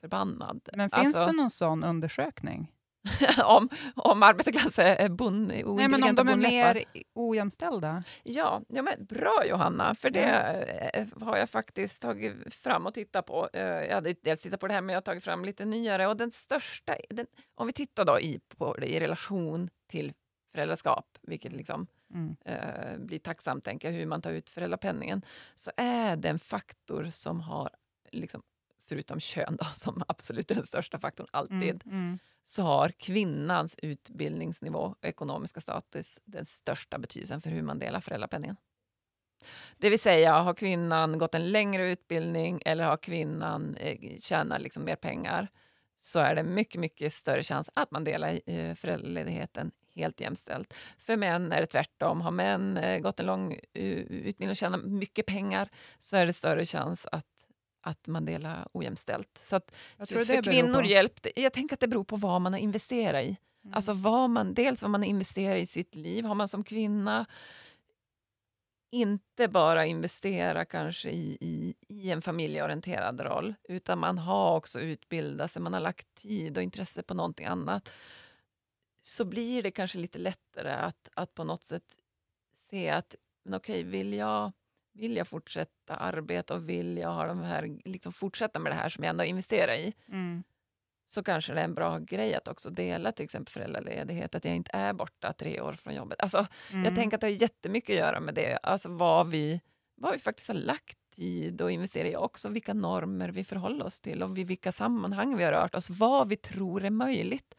förbannad. Men finns alltså, det någon
sån undersökning?
om, om arbetarklass är bonde? Nej, men om de är mer ojämställda? Ja, ja men bra Johanna, för det mm. har jag faktiskt tagit fram och tittat på. Jag hade dels tittat på det här, men jag har tagit fram lite nyare. Och den största, den, om vi tittar då i, på det i relation till föräldraskap, vilket liksom mm. Eh, blir tacksam, tänker jag, hur man tar ut föräldrapenningen, så är det en faktor som har, liksom, förutom kön då, som absolut är den största faktorn alltid, mm. Mm. så har kvinnans utbildningsnivå och ekonomiska status den största betydelsen för hur man delar föräldrapenningen. Det vill säga, har kvinnan gått en längre utbildning eller har kvinnan eh, tjänar liksom mer pengar så är det mycket, mycket större chans att man delar eh, föräldraledigheten helt jämställt. För män är det tvärtom. Har män eh, gått en lång eh, utbildning och tjänat mycket pengar så är det större chans att att man delar ojämställt. Så att för, det kvinnor hjälpte... Jag tänker att det beror på vad man har investerat i. Mm. Alltså vad man, dels vad man investerar i sitt liv. Har man som kvinna inte bara investera kanske i, i, i, en familjeorienterad roll utan man har också utbildat sig, man har lagt tid och intresse på någonting annat så blir det kanske lite lättare att, att på något sätt se att men okej, vill jag, vill jag fortsätta arbeta och vill jag ha de här, liksom fortsätta med det här som jag ändå investerar i, mm. så kanske det är en bra grej att också dela till exempel föräldraledighet, att jag inte är borta tre år från jobbet. Alltså, mm. Jag tänker att det har jättemycket att göra med det, alltså vad vi, vad vi faktiskt har lagt tid och investerar i också vilka normer vi förhåller oss till och vid vilka sammanhang vi har rört oss, vad vi tror är möjligt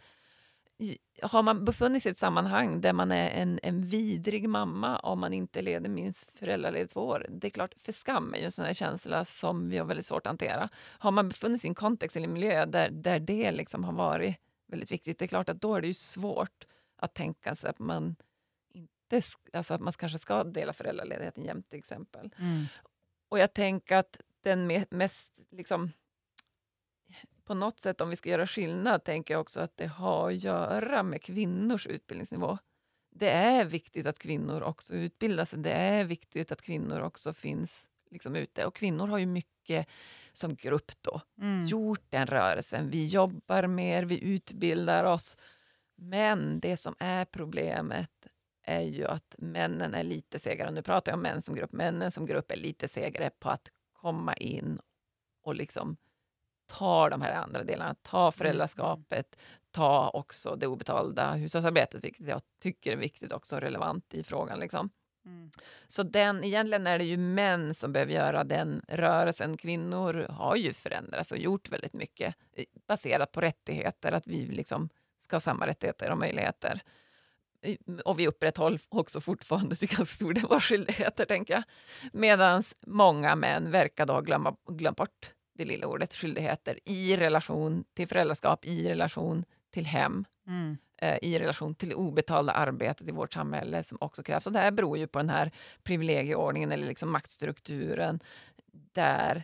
har man befunnit sig i ett sammanhang där man är en, en vidrig mamma om man inte leder minst föräldraledigt två år, det är klart, för skam är ju en sån här känsla som vi har väldigt svårt att hantera. Har man befunnit sig i en kontext eller miljö där, där det liksom har varit väldigt viktigt, det är klart att då är det ju svårt att tänka sig att man inte, alltså att man kanske ska dela föräldraledigheten jämt till exempel. Mm. Och jag tänker att den mest liksom, på något sätt, om vi ska göra skillnad, tänker jag också att det har att göra med kvinnors utbildningsnivå. Det är viktigt att kvinnor också utbildar sig. Det är viktigt att kvinnor också finns liksom ute. Och kvinnor har ju mycket som grupp då mm. gjort den rörelsen. Vi jobbar mer, vi utbildar oss. Men det som är problemet är ju att männen är lite segare. Nu pratar jag om män som grupp. Männen som grupp är lite segare på att komma in och liksom tar de här andra delarna. Ta mm. föräldraskapet, ta också det obetalda hushållsarbetet, vilket jag tycker är viktigt också och relevant i frågan. Liksom. Mm. Så den, egentligen är det ju män som behöver göra den rörelsen. Kvinnor har ju förändrats och gjort väldigt mycket eh, baserat på rättigheter, att vi liksom ska ha samma rättigheter och möjligheter. Och vi upprätthåller också fortfarande till ganska stor del våra skyldigheter, tänker jag. Medan många män verkar då glömma, glömt bort det lilla ordet skyldigheter i relation till föräldraskap, i relation till hem, mm. eh, i relation till obetalda arbetet i vårt samhälle som också krävs. Och det här beror ju på den här privilegieordningen eller liksom maktstrukturen där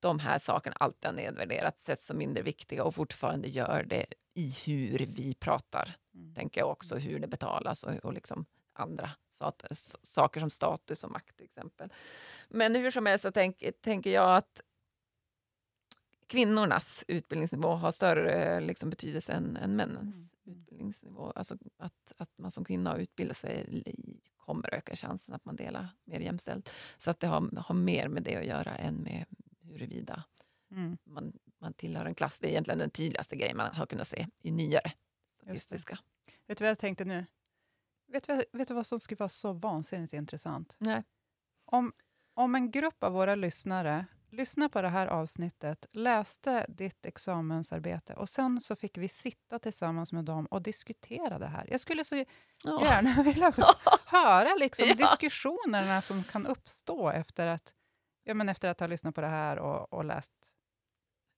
de här sakerna alltid har nedvärderats, sett som mindre viktiga och fortfarande gör det i hur vi pratar. Mm. Tänker jag också mm. hur det betalas och, och liksom andra saker som status och makt till exempel. Men hur som helst så tänk, tänker jag att kvinnornas utbildningsnivå har större liksom, betydelse än, än männens mm. utbildningsnivå. Alltså att, att man som kvinna utbildar sig kommer öka chansen att man delar mer jämställt. Så att det har, har mer med det att göra än med huruvida mm. man, man tillhör en klass. Det är egentligen den tydligaste grejen man har kunnat se i nyare statistiska.
Vet du vad jag tänkte nu? Vet du, vet du vad som skulle vara så vansinnigt intressant? Nej. Om, om en grupp av våra lyssnare lyssna på det här avsnittet, läste ditt examensarbete och sen så fick vi sitta tillsammans med dem och diskutera det här. Jag skulle så gärna vilja höra liksom ja. diskussionerna som kan uppstå efter att, ja, men efter att ha lyssnat på det här och, och läst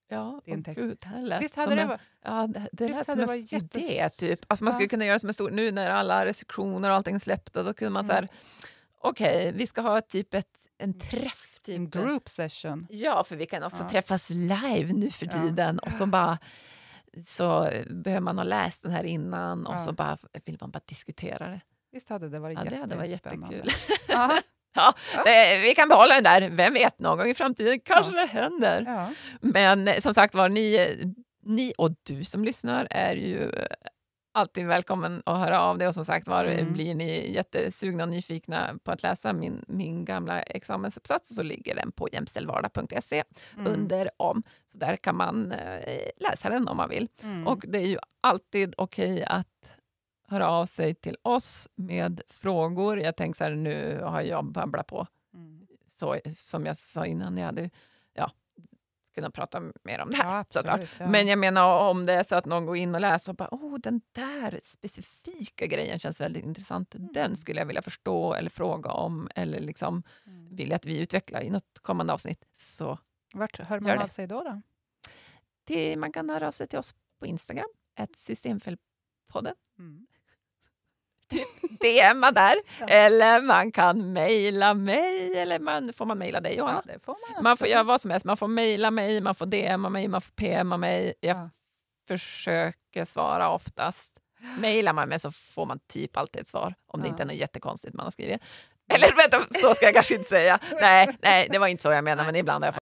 Ja, din text. Gud, det här lät visst hade som det en, ja, det, det lät som en idé, typ. Alltså man ja. skulle kunna göra som en stor... Nu när alla restriktioner och allting släppte, då kunde man mm. så här... Mm. Okej, okay, vi ska ha typ ett, en mm. träff Typ en group session. Ja, för vi kan också ja. träffas live nu för tiden. Ja. Och så bara så behöver man ha läst den här innan och ja. så bara, vill man bara diskutera det. Visst hade det varit ja, jättespännande? Det hade varit jättekul. ja, det, vi kan behålla den där. Vem vet, någon gång i framtiden kanske det händer. Men eh, som sagt var, ni, ni och du som lyssnar är ju alltid välkommen att höra av dig. Och som sagt var, mm. blir ni jättesugna och nyfikna på att läsa min, min gamla examensuppsats så ligger den på jämställdvardag.se, mm. under om. Så där kan man eh, läsa den om man vill. Mm. Och det är ju alltid okej okay att höra av sig till oss med frågor. Jag tänker så här, nu har jag babblat på, mm. så, som jag sa innan, jag hade ja, kunna prata mer om det här. Ja, absolut, ja. Men jag menar om det är så att någon går in och läser och bara oh, den där specifika grejen känns väldigt intressant. Mm. Den skulle jag vilja förstå eller fråga om eller liksom mm. vill att vi utvecklar i något kommande avsnitt. Så Vart hör man av sig då? då? Det, man kan höra av sig till oss på Instagram, ett systemfelpodden. Mm typ DMa där. Ja. Eller man kan mejla mig. Eller man, får man mejla dig, Johanna? Ja, det får man, man får göra vad som helst. Man får mejla mig, man får DMa mig, man får PMa mig. Jag ja. försöker svara oftast. Mejlar man mig så får man typ alltid ett svar, om det inte är något jättekonstigt man har skrivit. Eller vänta, så ska jag kanske inte säga. Nej, nej det var inte så jag menade, men ibland har jag